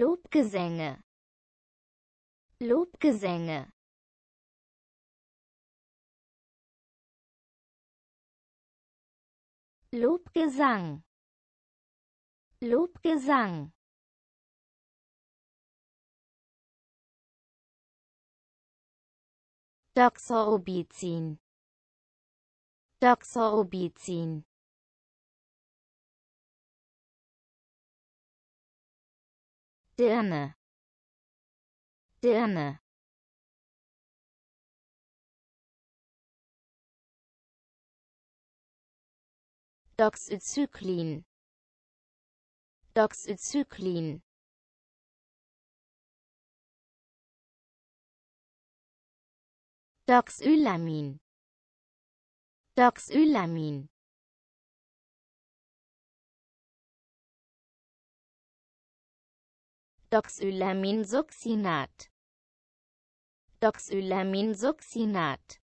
Lobgesänge Lobgesänge Lobgesang Lobgesang Doxorubizin Doxorubizin Dirne Dirne Doxycyclin Doxycyclin Doxylamin Doxylamin Doxylaminsuccinat Doxylaminsuccinat